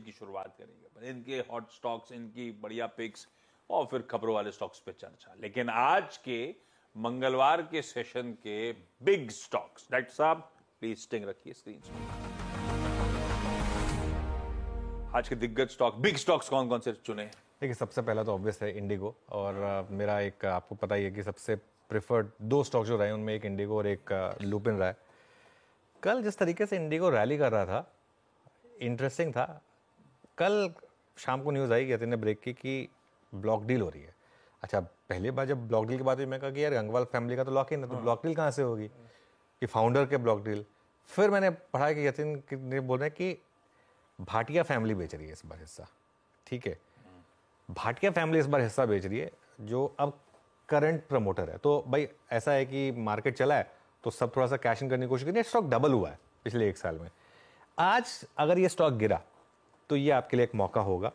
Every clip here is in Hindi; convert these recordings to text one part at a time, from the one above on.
की शुरुआत करेंगे इनके हॉट स्टॉक्स इनकी बढ़िया पिक्स और फिर खबरों वाले स्टॉक्स पे चर्चा लेकिन आज के मंगलवार के सेशन के बिग स्टॉक्स डॉक्टर साहब प्लीज स्टिंग रखिए स्क्रीन आज के दिग्गज स्टॉक बिग स्टॉक्स कौन कौन से चुने देखिए सबसे पहला तो ऑब्वियस है इंडिगो और आ, uh, मेरा एक uh, आपको पता ही है कि सबसे प्रेफर्ड दो स्टॉक जो रहे हैं उनमें एक इंडिगो और एक लुपिन uh, रहा है कल जिस तरीके से इंडिगो रैली कर रहा था इंटरेस्टिंग था कल शाम को न्यूज़ आई कहते ने ब्रेक की कि ब्लॉक डील हो रही है अच्छा पहले बार जब ब्लॉक डील की बात हुई मैं कहा कि यार गंगवाल फैमिली का तो लॉक ही नहीं तो ब्लॉक हाँ। डील कहाँ से होगी कि फाउंडर के ब्लॉक डील फिर मैंने पढ़ा कि यतिन ने बोल रहे हैं कि भाटिया फैमिली बेच रही है इस बार हिस्सा ठीक है भाटिया फैमिली इस बार हिस्सा बेच रही है जो अब करंट प्रमोटर है तो भाई ऐसा है कि मार्केट चला है तो सब थोड़ा सा कैश इन करने की कोशिश करिए स्टॉक डबल हुआ है पिछले एक साल में आज अगर ये स्टॉक गिरा तो ये आपके लिए एक मौका होगा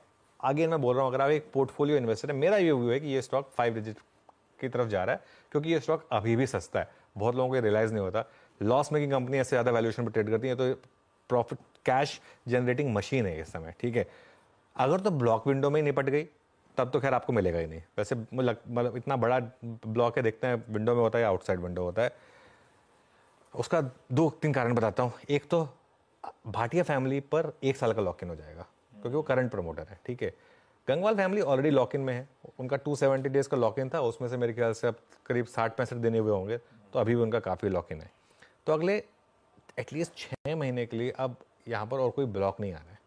आगे मैं बोल रहा हूँ अगर आप एक पोर्टफोलियो इन्वेस्टर है मेरा ये व्यू है कि ये स्टॉक फाइव डिजिट की तरफ जा रहा है क्योंकि ये स्टॉक अभी भी सस्ता है बहुत लोगों को रियलाइज़ नहीं होता लॉस मेकिंग कंपनी ऐसे ज़्यादा वैल्यूएशन पर ट्रेड करती तो है तो प्रॉफिट कैश जनरेटिंग मशीन है इस समय ठीक है अगर तो ब्लॉक विंडो में ही निपट गई तब तो खैर आपको मिलेगा ही नहीं वैसे मतलब इतना बड़ा ब्लॉक है देखते हैं विंडो में होता है या आउटसाइड विंडो होता है उसका दो तीन कारण बताता हूँ एक तो भाटिया फैमिली पर एक साल का लॉक इन हो जाएगा क्योंकि वो करंट प्रमोटर है ठीक है Gangwal family already lock in में है उनका टू सेवेंटी डेज का लॉक इन था उसमें से मेरे ख्याल से अब करीब साठ पैंसठ देने हुए होंगे तो अभी भी उनका काफ़ी लॉक इन है तो अगले एटलीस्ट छः महीने के लिए अब यहाँ पर और कोई ब्लॉक नहीं आ रहा है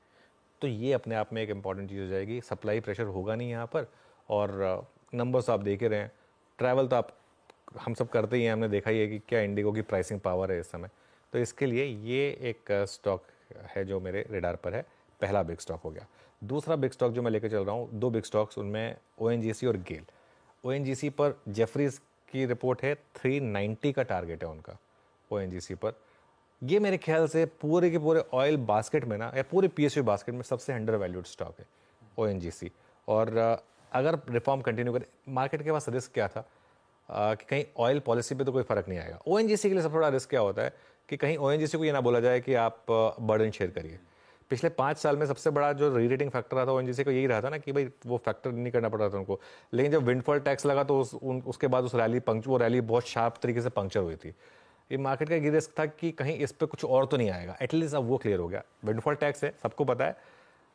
तो ये अपने आप में एक इम्पॉर्टेंट चीज़ हो जाएगी सप्लाई प्रेशर होगा नहीं यहाँ पर और नंबर्स uh, तो आप देखे रहे हैं ट्रैवल तो आप हम सब करते ही हैं हमने देखा ही है कि क्या इंडिगो की प्राइसिंग पावर है इस समय तो इसके लिए ये एक स्टॉक है जो मेरे रेडार पर है पहला बिग स्टॉक हो गया दूसरा बिग स्टॉक जो मैं लेकर चल रहा हूँ दो बिग स्टॉक्स उनमें ओ और गेल ओ पर जेफरीज की रिपोर्ट है 390 का टारगेट है उनका ओ पर ये मेरे ख्याल से पूरे के पूरे ऑयल बास्केट में ना या पूरे पी बास्केट में सबसे अंडर वैल्यूड स्टॉक है ओ और अगर रिफॉर्म कंटिन्यू करें मार्केट के पास रिस्क क्या था कि कहीं ऑयल पॉलिसी पे तो कोई फर्क नहीं आएगा ओ के लिए सबसे बड़ा रिस्क क्या होता है कि कहीं ओ को ये ना बोला जाए कि आप बर्डन शेयर करिए पिछले पाँच साल में सबसे बड़ा जो री रेटिंग फैक्टर रहा था ओ को यही रहा था ना कि भाई वो फैक्टर नहीं करना पड़ रहा था उनको लेकिन जब विंडफॉल टैक्स लगा तो उस उन, उसके बाद उस रैली पंक्चर वो रैली बहुत शार्प तरीके से पंक्चर हुई थी ये मार्केट का ये रिस्क था कि कहीं इस पर कुछ और तो नहीं आएगा एटलीस्ट अब वो क्लियर हो गया विंडफॉल टैक्स है सबको पता है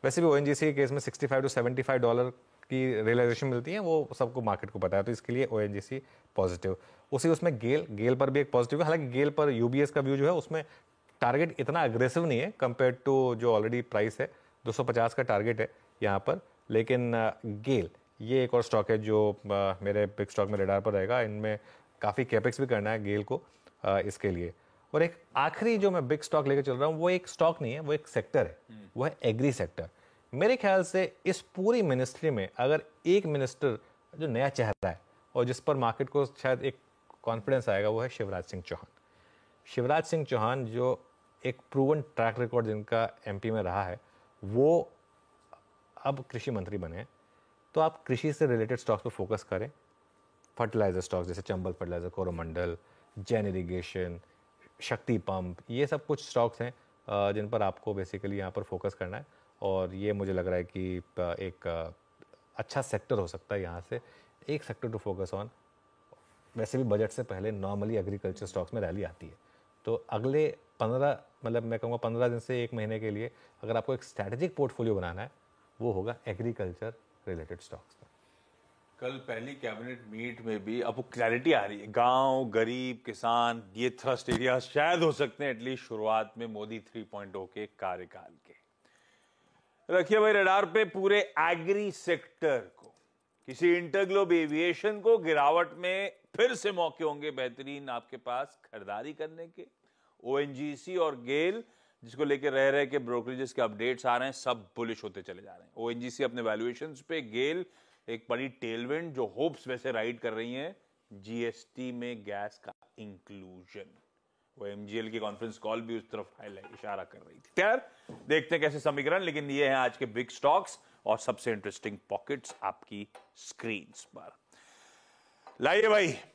वैसे भी ओ एन के केस में sixty five to seventy five dollar की रियलाइजेशन मिलती है वो सबको मार्केट को पता है तो इसके लिए ओ पॉजिटिव उसी उसमें गेल गेल पर भी एक पॉजिटिव है हालांकि गेल पर यूबीएस का व्यू जो है उसमें टारगेट इतना अग्रेसिव नहीं है कंपेयर टू जो ऑलरेडी प्राइस है 250 का टारगेट है यहाँ पर लेकिन गेल ये एक और स्टॉक है जो मेरे बिग स्टॉक में रेडार पर रहेगा इनमें काफ़ी कैपेक्स भी करना है गेल को इसके लिए और एक आखिरी जो मैं बिग स्टॉक लेकर चल रहा हूँ वो एक स्टॉक नहीं है वो एक सेक्टर है हम्म। वो है एग्री सेक्टर मेरे ख्याल से इस पूरी मिनिस्ट्री में अगर एक मिनिस्टर जो नया चेहरा है और जिस पर मार्केट को शायद एक कॉन्फिडेंस आएगा वो है शिवराज सिंह चौहान शिवराज सिंह चौहान जो एक प्रूवन ट्रैक रिकॉर्ड जिनका एम में रहा है वो अब कृषि मंत्री बने तो आप कृषि से रिलेटेड स्टॉक्स पर फोकस करें फर्टिलाइज़र स्टॉक्स जैसे Chambal fertiliser Coromandel Jain irrigation Shakti pump ये सब कुछ स्टॉक्स हैं जिन पर आपको बेसिकली यहाँ पर फोकस करना है और ये मुझे लग रहा है कि एक अच्छा सेक्टर हो सकता है यहाँ से एक सेक्टर टू फोकस ऑन वैसे भी बजट से पहले नॉर्मली एग्रीकल्चर स्टॉक्स में रैली आती है तो अगले पंद्रह मतलब मैं कहूँगा पंद्रह दिन से एक महीने के लिए अगर आपको एक स्ट्रैटेजिक पोर्टफोलियो बनाना है वो होगा एग्रीकल्चर रिलेटेड स्टॉक्स का कल पहली कैबिनेट मीट में भी अब क्लैरिटी आ रही है गांव गरीब किसान ये थ्रस्ट एरिया शायद हो सकते हैं एटलीस्ट शुरुआत में मोदी थ्री पॉइंट oh के कार्यकाल के रखिए भाई रडार पे पूरे एग्री सेक्टर किसी इंटरग्लोब एविएशन को गिरावट में फिर से मौके होंगे बेहतरीन आपके पास खरीदारी करने के ओ और गेल जिसको लेकर रह रहे के ब्रोकरेजेस के अपडेट्स आ रहे हैं सब बुलिश होते चले जा रहे हैं ओ अपने वैल्यूएशन पे गेल एक बड़ी टेलविंड जो होप्स वैसे राइड कर रही है जीएसटी में गैस का इंक्लूजन वो एमजीएल की कॉन्फ्रेंस कॉल भी उस तरफ इशारा कर रही थी खैर देखते हैं कैसे समीकरण लेकिन ये है आज के बिग स्टॉक्स और सबसे इंटरेस्टिंग पॉकेट्स आपकी स्क्रीन पर लाइए भाई